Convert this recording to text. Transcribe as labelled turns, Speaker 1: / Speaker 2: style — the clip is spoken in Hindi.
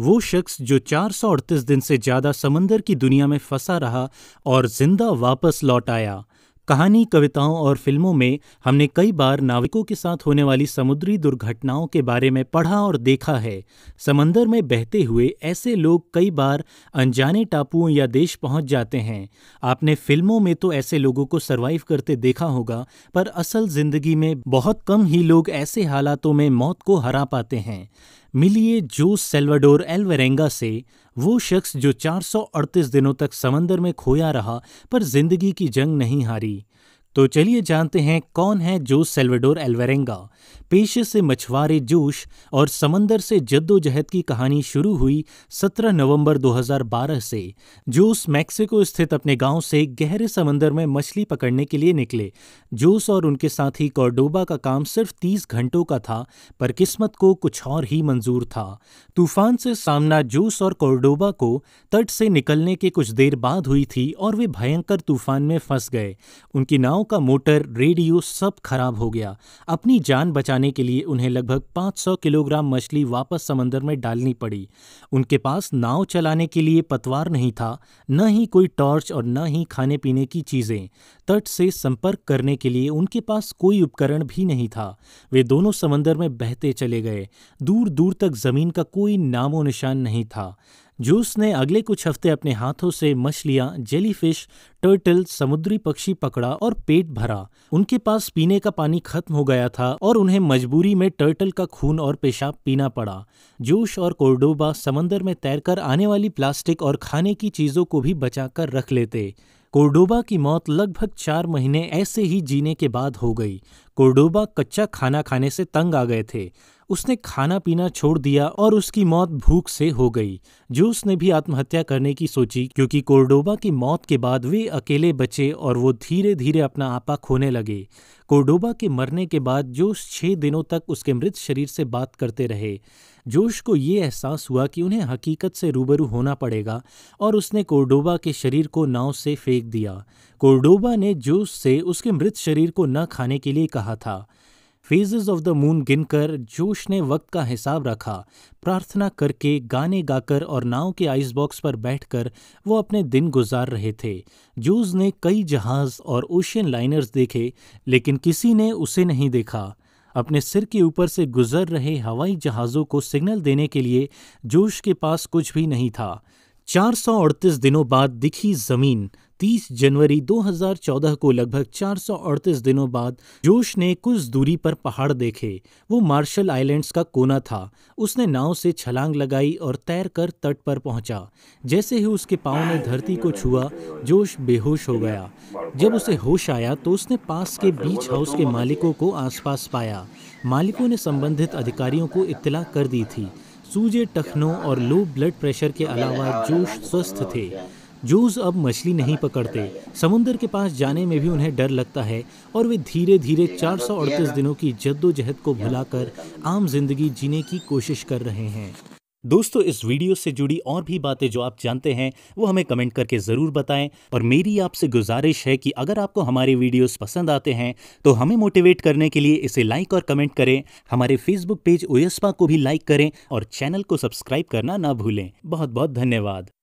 Speaker 1: वो शख्स जो चार सौ अड़तीस दिन से ज़्यादा समंदर की दुनिया में फंसा रहा और जिंदा वापस लौट आया कहानी कविताओं और फिल्मों में हमने कई बार नाविकों के साथ होने वाली समुद्री दुर्घटनाओं के बारे में पढ़ा और देखा है समंदर में बहते हुए ऐसे लोग कई बार अनजाने टापुओं या देश पहुंच जाते हैं आपने फिल्मों में तो ऐसे लोगों को सरवाइव करते देखा होगा पर असल जिंदगी में बहुत कम ही लोग ऐसे हालातों में मौत को हरा पाते हैं मिलिए जोस सेल्वाडोर एल्वेरेंगा से वो शख्स जो 438 दिनों तक समंदर में खोया रहा पर जिंदगी की जंग नहीं हारी तो चलिए जानते हैं कौन है जोस सेल्वेडोर एल्वेरेंगा पेशे से मछुआरे जोश और समंदर से जद्दोजहद की कहानी शुरू हुई 17 नवंबर 2012 से जोस मैक्सिको स्थित अपने गांव से गहरे समंदर में मछली पकड़ने के लिए निकले जोस और उनके साथी कॉर्डोबा का काम सिर्फ 30 घंटों का था पर किस्मत को कुछ और ही मंजूर था तूफान से सामना जोस और कॉर्डोबा को तट से निकलने के कुछ देर बाद हुई थी और वे भयंकर तूफान में फंस गए उनकी नाव गांव का मोटर रेडियो सब खराब हो गया अपनी जान बचाने के लिए उन्हें लगभग 500 किलोग्राम मछली वापस समंदर में डालनी पड़ी उनके पास नाव चलाने के लिए पतवार नहीं था न ही कोई टॉर्च और न ही खाने पीने की चीज़ें तट से संपर्क करने के लिए उनके पास कोई उपकरण भी नहीं था वे दोनों समंदर में बहते चले गए दूर दूर तक जमीन का कोई नामो निशान नहीं था जूस ने अगले कुछ हफ्ते अपने हाथों से मछलियाँ जेलीफिश टर्टल समुद्री पक्षी पकड़ा और पेट भरा उनके पास पीने का पानी खत्म हो गया था और उन्हें मजबूरी में टर्टल का खून और पेशाब पीना पड़ा जूस और कोर्डोबा समंदर में तैरकर आने वाली प्लास्टिक और खाने की चीज़ों को भी बचाकर रख लेते कोर्डोबा की मौत लगभग चार महीने ऐसे ही जीने के बाद हो गई कोर्डोबा कच्चा खाना खाने से तंग आ गए थे उसने खाना पीना छोड़ दिया और उसकी मौत भूख से हो गई जूस ने भी आत्महत्या करने की सोची क्योंकि कोर्डोबा की मौत के बाद वे अकेले बचे और वो धीरे धीरे अपना आपा खोने लगे कोर्डोबा के मरने के बाद जोश छः दिनों तक उसके मृत शरीर से बात करते रहे जोश को ये एहसास हुआ कि उन्हें हकीकत से रूबरू होना पड़ेगा और उसने कोर्डोबा के शरीर को नाव से फेंक दिया कोर्डोबा ने जोश से उसके मृत शरीर को न खाने के लिए कहा था फेजेस ऑफ द मून गिनकर जोश ने वक्त का हिसाब रखा प्रार्थना करके गाने गाकर और नाव के आइस बॉक्स पर बैठकर वो अपने दिन गुजार रहे थे जूज ने कई जहाज और ओशियन लाइनर्स देखे लेकिन किसी ने उसे नहीं देखा अपने सिर के ऊपर से गुजर रहे हवाई जहाज़ों को सिग्नल देने के लिए जोश के पास कुछ भी नहीं था 438 दिनों बाद दिखी जमीन 30 जनवरी 2014 को लगभग 438 दिनों बाद जोश ने कुछ दूरी पर पहाड़ देखे वो मार्शल आइलैंड्स का कोना था उसने नाव से छलांग लगाई और तैरकर तट पर पहुंचा जैसे ही उसके पाँव ने धरती को छुआ जोश बेहोश हो गया जब उसे होश आया तो उसने पास के बीच हाउस के मालिकों को आसपास पाया मालिकों ने संबंधित अधिकारियों को इत्तला कर दी थी सूजे टखनों और लो ब्लड प्रेशर के अलावा जोश स्वस्थ थे जूस अब मछली नहीं पकड़ते समुंदर के पास जाने में भी उन्हें डर लगता है और वे धीरे धीरे चार दिनों की जद्दोजहद को भुलाकर आम जिंदगी जीने की कोशिश कर रहे हैं दोस्तों इस वीडियो से जुड़ी और भी बातें जो आप जानते हैं वो हमें कमेंट करके ज़रूर बताएं और मेरी आपसे गुजारिश है कि अगर आपको हमारे वीडियोस पसंद आते हैं तो हमें मोटिवेट करने के लिए इसे लाइक और कमेंट करें हमारे फेसबुक पेज ओयस्पा को भी लाइक करें और चैनल को सब्सक्राइब करना ना भूलें बहुत बहुत धन्यवाद